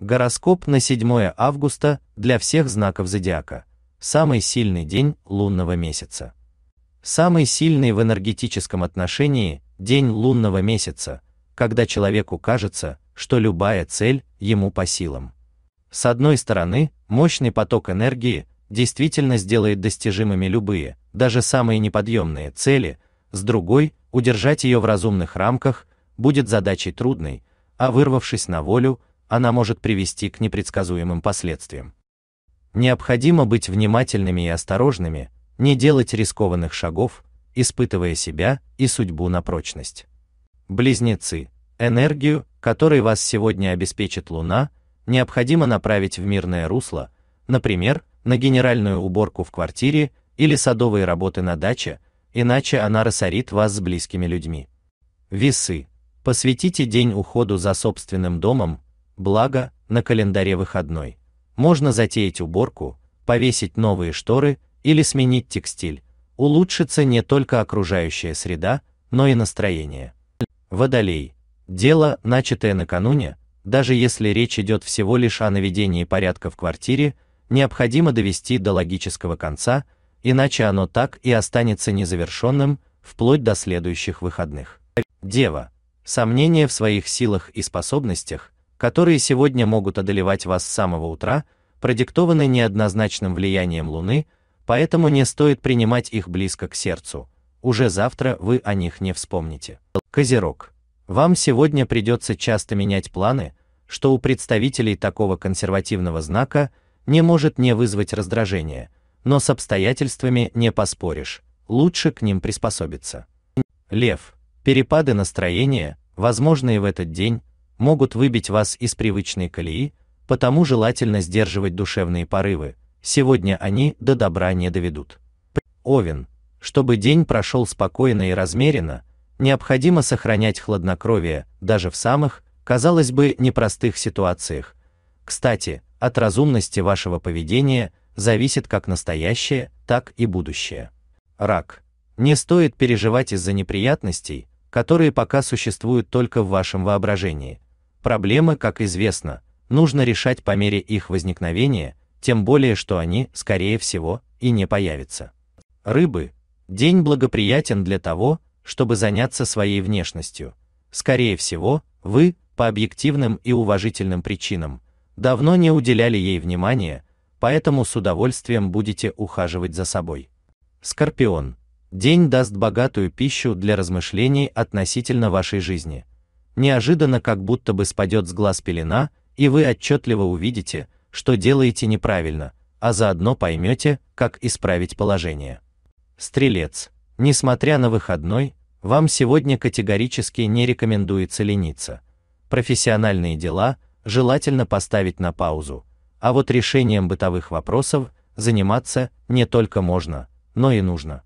Гороскоп на 7 августа для всех знаков зодиака. Самый сильный день лунного месяца. Самый сильный в энергетическом отношении день лунного месяца, когда человеку кажется, что любая цель ему по силам. С одной стороны, мощный поток энергии действительно сделает достижимыми любые, даже самые неподъемные цели, с другой, удержать ее в разумных рамках будет задачей трудной, а вырвавшись на волю, она может привести к непредсказуемым последствиям. Необходимо быть внимательными и осторожными, не делать рискованных шагов, испытывая себя и судьбу на прочность. Близнецы, энергию, которой вас сегодня обеспечит Луна, необходимо направить в мирное русло, например, на генеральную уборку в квартире или садовые работы на даче, иначе она рассорит вас с близкими людьми. Весы. Посвятите день уходу за собственным домом, благо, на календаре выходной. Можно затеять уборку, повесить новые шторы или сменить текстиль. Улучшится не только окружающая среда, но и настроение. Водолей. Дело, начатое накануне, даже если речь идет всего лишь о наведении порядка в квартире, необходимо довести до логического конца, иначе оно так и останется незавершенным вплоть до следующих выходных. Дева. Сомнения в своих силах и способностях которые сегодня могут одолевать вас с самого утра, продиктованы неоднозначным влиянием Луны, поэтому не стоит принимать их близко к сердцу. Уже завтра вы о них не вспомните. Козерог. Вам сегодня придется часто менять планы, что у представителей такого консервативного знака не может не вызвать раздражения, но с обстоятельствами не поспоришь, лучше к ним приспособиться. Лев. Перепады настроения, возможные в этот день, могут выбить вас из привычной колеи, потому желательно сдерживать душевные порывы. Сегодня они до добра не доведут. Овен, чтобы день прошел спокойно и размеренно, необходимо сохранять хладнокровие даже в самых, казалось бы, непростых ситуациях. Кстати, от разумности вашего поведения зависит как настоящее, так и будущее. Рак. Не стоит переживать из-за неприятностей, которые пока существуют только в вашем воображении. Проблемы, как известно, нужно решать по мере их возникновения, тем более, что они, скорее всего, и не появятся. Рыбы. День благоприятен для того, чтобы заняться своей внешностью. Скорее всего, вы, по объективным и уважительным причинам, давно не уделяли ей внимания, поэтому с удовольствием будете ухаживать за собой. Скорпион. День даст богатую пищу для размышлений относительно вашей жизни неожиданно как будто бы спадет с глаз пелена, и вы отчетливо увидите, что делаете неправильно, а заодно поймете, как исправить положение. Стрелец, несмотря на выходной, вам сегодня категорически не рекомендуется лениться. Профессиональные дела желательно поставить на паузу, а вот решением бытовых вопросов заниматься не только можно, но и нужно.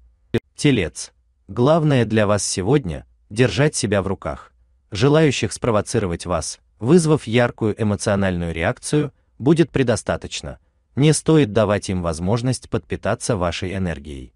Телец. Главное для вас сегодня держать себя в руках желающих спровоцировать вас, вызвав яркую эмоциональную реакцию, будет предостаточно. Не стоит давать им возможность подпитаться вашей энергией.